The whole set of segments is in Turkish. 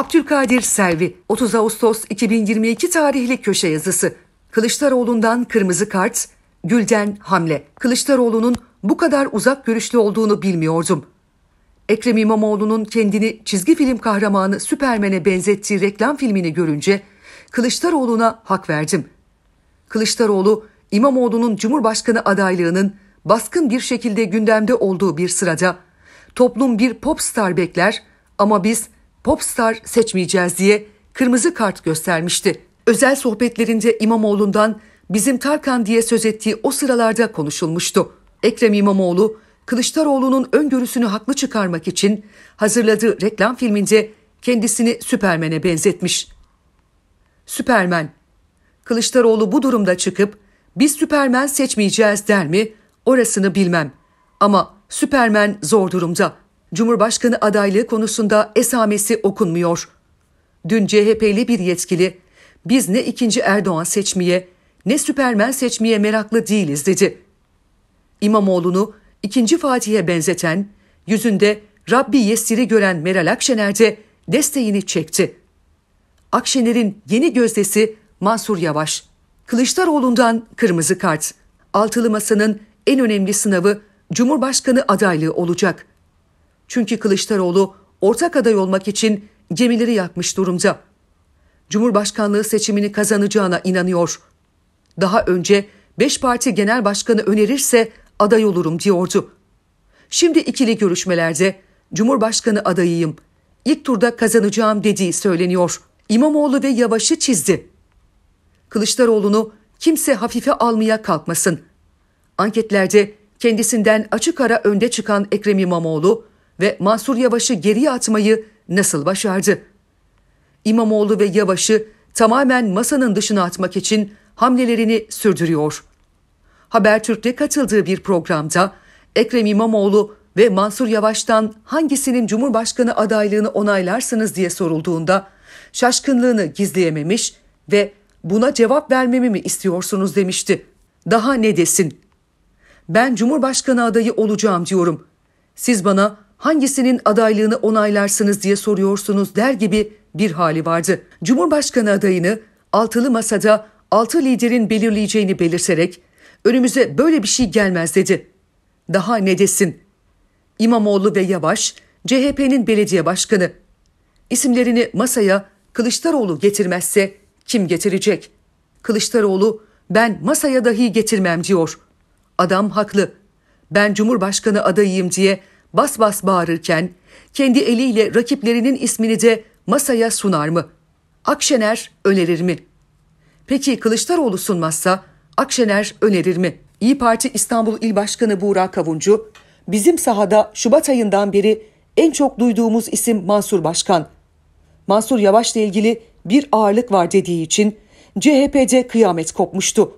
Abdülkadir Selvi 30 Ağustos 2022 tarihli köşe yazısı. Kılıçdaroğlu'ndan kırmızı kart, Gül'den hamle. Kılıçdaroğlu'nun bu kadar uzak görüşlü olduğunu bilmiyordum. Ekrem İmamoğlu'nun kendini çizgi film kahramanı Süpermen'e benzettiği reklam filmini görünce Kılıçdaroğlu'na hak verdim. Kılıçdaroğlu, İmamoğlu'nun Cumhurbaşkanı adaylığının baskın bir şekilde gündemde olduğu bir sırada toplum bir popstar bekler ama biz popstar seçmeyeceğiz diye kırmızı kart göstermişti. Özel sohbetlerinde İmamoğlu'ndan bizim Tarkan diye söz ettiği o sıralarda konuşulmuştu. Ekrem İmamoğlu, Kılıçdaroğlu'nun öngörüsünü haklı çıkarmak için hazırladığı reklam filminde kendisini Süpermen'e benzetmiş. Süpermen, Kılıçdaroğlu bu durumda çıkıp biz Süpermen seçmeyeceğiz der mi? Orasını bilmem. Ama Süpermen zor durumda. Cumhurbaşkanı adaylığı konusunda esamesi okunmuyor. Dün CHP'li bir yetkili, biz ne ikinci Erdoğan seçmeye ne Süpermen seçmeye meraklı değiliz dedi. İmamoğlu'nu ikinci Fatih'e benzeten, yüzünde Rabbi Yesir'i gören Meral Akşener de desteğini çekti. Akşener'in yeni gözdesi Mansur Yavaş. Kılıçdaroğlu'ndan kırmızı kart. Altılı Masa'nın en önemli sınavı Cumhurbaşkanı adaylığı olacak. Çünkü Kılıçdaroğlu ortak aday olmak için gemileri yakmış durumda. Cumhurbaşkanlığı seçimini kazanacağına inanıyor. Daha önce 5 parti genel başkanı önerirse aday olurum diyordu. Şimdi ikili görüşmelerde Cumhurbaşkanı adayıyım. İlk turda kazanacağım dediği söyleniyor. İmamoğlu ve Yavaş'ı çizdi. Kılıçdaroğlu'nu kimse hafife almaya kalkmasın. Anketlerde kendisinden açık ara önde çıkan Ekrem İmamoğlu, ve Mansur Yavaş'ı geriye atmayı nasıl başardı? İmamoğlu ve Yavaş'ı tamamen masanın dışına atmak için hamlelerini sürdürüyor. Habertürk'te katıldığı bir programda Ekrem İmamoğlu ve Mansur Yavaş'tan hangisinin Cumhurbaşkanı adaylığını onaylarsınız diye sorulduğunda şaşkınlığını gizleyememiş ve buna cevap vermemi mi istiyorsunuz demişti. Daha ne desin? Ben Cumhurbaşkanı adayı olacağım diyorum. Siz bana hangisinin adaylığını onaylarsınız diye soruyorsunuz der gibi bir hali vardı. Cumhurbaşkanı adayını altılı masada altı liderin belirleyeceğini belirterek önümüze böyle bir şey gelmez dedi. Daha ne desin? İmamoğlu ve Yavaş CHP'nin belediye başkanı. İsimlerini masaya Kılıçdaroğlu getirmezse kim getirecek? Kılıçdaroğlu ben masaya dahi getirmem diyor. Adam haklı. Ben Cumhurbaşkanı adayıyım diye bas bas bağırırken kendi eliyle rakiplerinin ismini de masaya sunar mı? Akşener önerir mi? Peki Kılıçdaroğlu sunmazsa Akşener önerir mi? İyi Parti İstanbul İl Başkanı Buğra Kavuncu, bizim sahada Şubat ayından beri en çok duyduğumuz isim Mansur Başkan. Mansur Yavaş'la ilgili bir ağırlık var dediği için CHP'de kıyamet kopmuştu.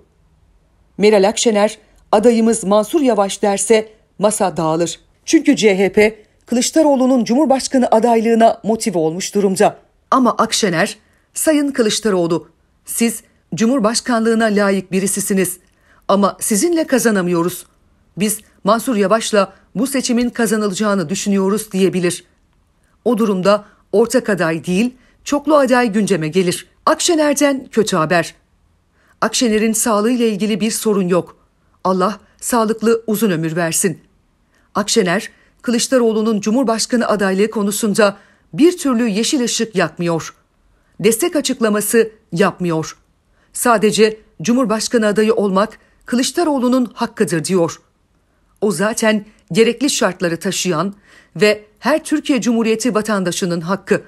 Meral Akşener, adayımız Mansur Yavaş derse masa dağılır. Çünkü CHP Kılıçdaroğlu'nun Cumhurbaşkanı adaylığına motive olmuş durumda. Ama Akşener, Sayın Kılıçdaroğlu, siz Cumhurbaşkanlığına layık birisisiniz ama sizinle kazanamıyoruz. Biz Mansur Yavaş'la bu seçimin kazanılacağını düşünüyoruz diyebilir. O durumda ortak aday değil, çoklu aday gündeme gelir. Akşener'den kötü haber. Akşener'in sağlığıyla ilgili bir sorun yok. Allah sağlıklı uzun ömür versin.'' Akşener, Kılıçdaroğlu'nun Cumhurbaşkanı adaylığı konusunda bir türlü yeşil ışık yakmıyor. Destek açıklaması yapmıyor. Sadece Cumhurbaşkanı adayı olmak Kılıçdaroğlu'nun hakkıdır diyor. O zaten gerekli şartları taşıyan ve her Türkiye Cumhuriyeti vatandaşının hakkı.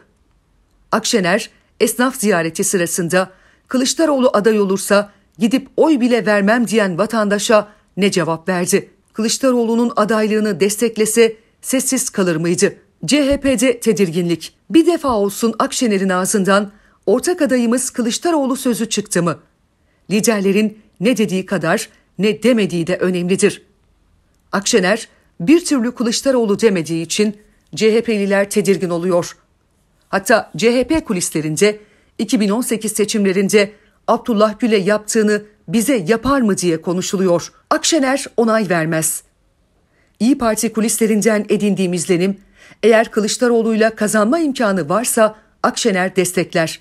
Akşener esnaf ziyareti sırasında Kılıçdaroğlu aday olursa gidip oy bile vermem diyen vatandaşa ne cevap verdi? Kılıçdaroğlu'nun adaylığını desteklese sessiz kalır mıydı? CHP'de tedirginlik. Bir defa olsun Akşener'in ağzından ortak adayımız Kılıçdaroğlu sözü çıktı mı? Liderlerin ne dediği kadar ne demediği de önemlidir. Akşener bir türlü Kılıçdaroğlu demediği için CHP'liler tedirgin oluyor. Hatta CHP kulislerinde 2018 seçimlerinde Abdullah Gül'e yaptığını bize yapar mı diye konuşuluyor. Akşener onay vermez. İyi Parti kulislerinden edindiğim izlenim, eğer Kılıçdaroğlu'yla kazanma imkanı varsa Akşener destekler.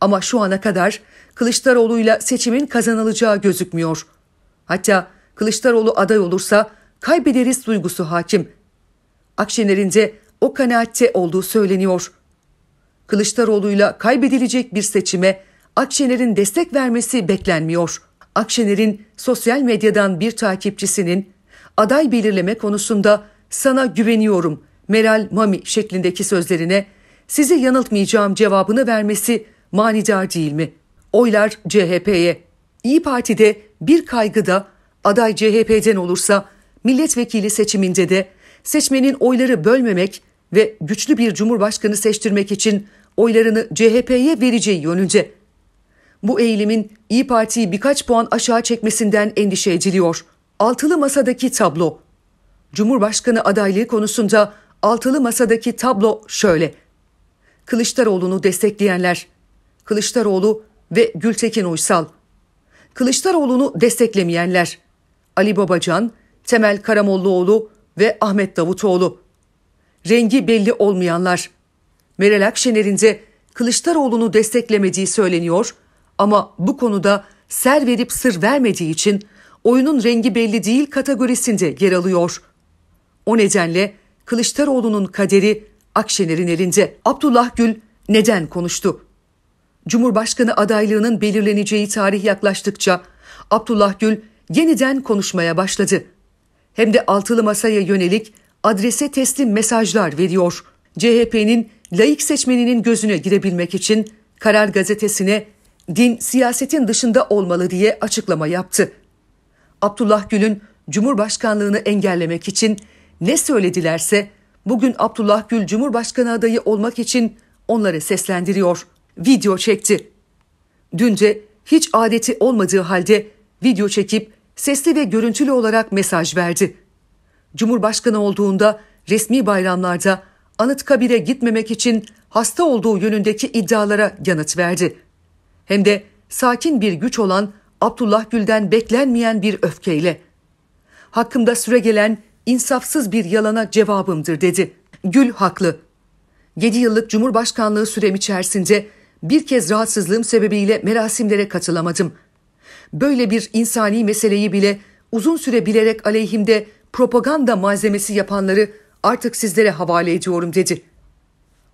Ama şu ana kadar Kılıçdaroğlu'yla seçimin kazanılacağı gözükmüyor. Hatta Kılıçdaroğlu aday olursa kaybederiz duygusu hakim. Akşener'in de o kanaatte olduğu söyleniyor. Kılıçdaroğlu'yla kaybedilecek bir seçime Akşener'in destek vermesi beklenmiyor. Akşener'in sosyal medyadan bir takipçisinin aday belirleme konusunda sana güveniyorum Meral Mami şeklindeki sözlerine sizi yanıltmayacağım cevabını vermesi manidar değil mi? Oylar CHP'ye. İyi Parti'de bir kaygıda aday CHP'den olursa milletvekili seçiminde de seçmenin oyları bölmemek ve güçlü bir cumhurbaşkanı seçtirmek için oylarını CHP'ye vereceği yönünde bu eğilimin İyi Parti'yi birkaç puan aşağı çekmesinden endişe ediliyor. Altılı masadaki tablo. Cumhurbaşkanı adaylığı konusunda altılı masadaki tablo şöyle. Kılıçdaroğlu'nu destekleyenler. Kılıçdaroğlu ve Gültekin Uysal. Kılıçdaroğlu'nu desteklemeyenler. Ali Babacan, Temel Karamollaoğlu ve Ahmet Davutoğlu. Rengi belli olmayanlar. Meral Akşener'in de Kılıçdaroğlu'nu desteklemediği söyleniyor ama bu konuda ser verip sır vermediği için oyunun rengi belli değil kategorisinde yer alıyor. O nedenle Kılıçdaroğlu'nun kaderi Akşener'in elinde. Abdullah Gül neden konuştu? Cumhurbaşkanı adaylığının belirleneceği tarih yaklaştıkça Abdullah Gül yeniden konuşmaya başladı. Hem de altılı masaya yönelik adrese teslim mesajlar veriyor. CHP'nin layık seçmeninin gözüne girebilmek için Karar Gazetesi'ne din siyasetin dışında olmalı diye açıklama yaptı. Abdullah Gül'ün Cumhurbaşkanlığını engellemek için ne söyledilerse bugün Abdullah Gül Cumhurbaşkanı adayı olmak için onları seslendiriyor. Video çekti. Dünce hiç adeti olmadığı halde video çekip sesli ve görüntülü olarak mesaj verdi. Cumhurbaşkanı olduğunda resmi bayramlarda Anıtkabir'e gitmemek için hasta olduğu yönündeki iddialara yanıt verdi hem de sakin bir güç olan Abdullah Gül'den beklenmeyen bir öfkeyle. Hakkımda süre gelen insafsız bir yalana cevabımdır dedi. Gül haklı. 7 yıllık Cumhurbaşkanlığı sürem içerisinde bir kez rahatsızlığım sebebiyle merasimlere katılamadım. Böyle bir insani meseleyi bile uzun süre bilerek aleyhimde propaganda malzemesi yapanları artık sizlere havale ediyorum dedi.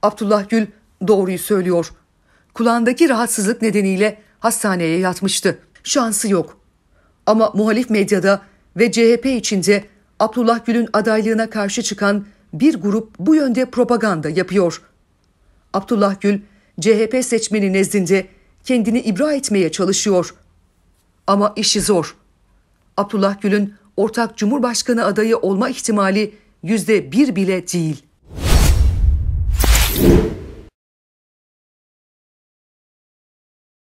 Abdullah Gül doğruyu söylüyor kulağındaki rahatsızlık nedeniyle hastaneye yatmıştı. Şansı yok. Ama muhalif medyada ve CHP içinde Abdullah Gül'ün adaylığına karşı çıkan bir grup bu yönde propaganda yapıyor. Abdullah Gül, CHP seçmeni nezdinde kendini ibra etmeye çalışıyor. Ama işi zor. Abdullah Gül'ün ortak Cumhurbaşkanı adayı olma ihtimali yüzde bir bile değil.''